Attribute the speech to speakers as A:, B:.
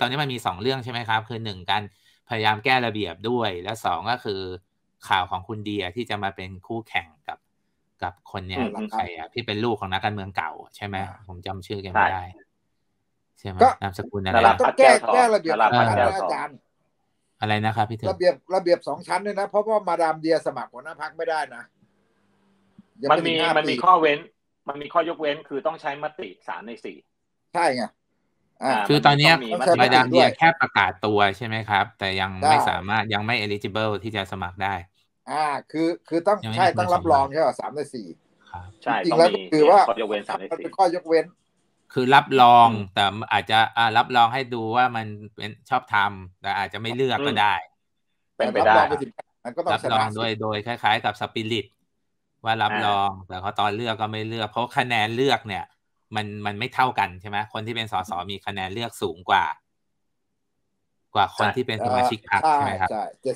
A: ตอนนี้มันมีสองเรื่องใช่ไหมครับ คือหนึ่งการพยายามแก้ระเบียบด้วย และงก็คือ ข่าวของคุณเดียที่จะมาเป็นคู่แข่งกับกับคนเนี่ยใครอ่ะที่เป็นลูกของนักการเมืองเก่าใช่ไหมผมจำชื่อแกไม่ได้ใช่ไหมนามสกุลอะไรต้องแก้
B: แก้ระเบียบอาจารย์
A: อะไรนะครับพี่เถระ
B: เบียบระเบียบสองชั้นเลยนะ เพราะว่ามาดามเดียสมัครหัวหน้าพักไม่ได้นะมันมีมันมีข้อ
A: เว้น มันมีข้อยกเว้นคือต้องใช้มติสามในสี่
B: ใช่ไงคือตอนนี้ใบดำเดีย
A: แค่ประกาศตัวใช่ไหมครับ แต่ยังไม่สามารถยังไม่ eligible ที่จะสมัครได้
B: อ่าคือคือต้องใช่ต้องรับรองใช่ป่ะสามในสี่ใช่จริงแล้วคือว่าข้อยกเว้นสามในสี่ข้อยกเว้น
A: คือรับรองแต่อาจจะรับรองให้ดูว่ามันเป็นชอบทำแต่อาจจะไม่เลือกก็ได้
B: เป็นไปได้รับรองโดยโ
A: ดยคล้ายๆกับสปิริตว่ารับรอง แต่เขาตอนเลือกก็ไม่เลือก เพราะคะแนนเลือกเนี่ยมันมันไม่เท่ากันใช่ไหม คนที่เป็นสสมีคะแนนเลือกสูงกว่า กว่าคนที่เป็นสมาชิกพรรคใช่ไหมครับใช่
B: เจ็ด